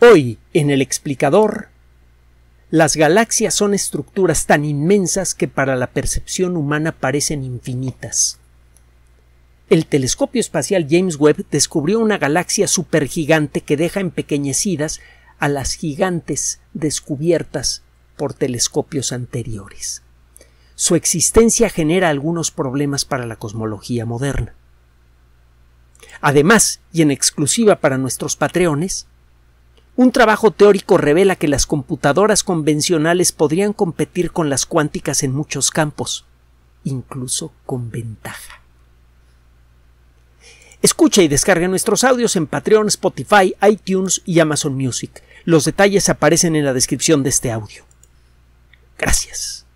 Hoy, en el explicador, las galaxias son estructuras tan inmensas que para la percepción humana parecen infinitas. El telescopio espacial James Webb descubrió una galaxia supergigante que deja empequeñecidas a las gigantes descubiertas por telescopios anteriores. Su existencia genera algunos problemas para la cosmología moderna. Además, y en exclusiva para nuestros patreones, un trabajo teórico revela que las computadoras convencionales podrían competir con las cuánticas en muchos campos, incluso con ventaja. Escucha y descarga nuestros audios en Patreon, Spotify, iTunes y Amazon Music. Los detalles aparecen en la descripción de este audio. Gracias.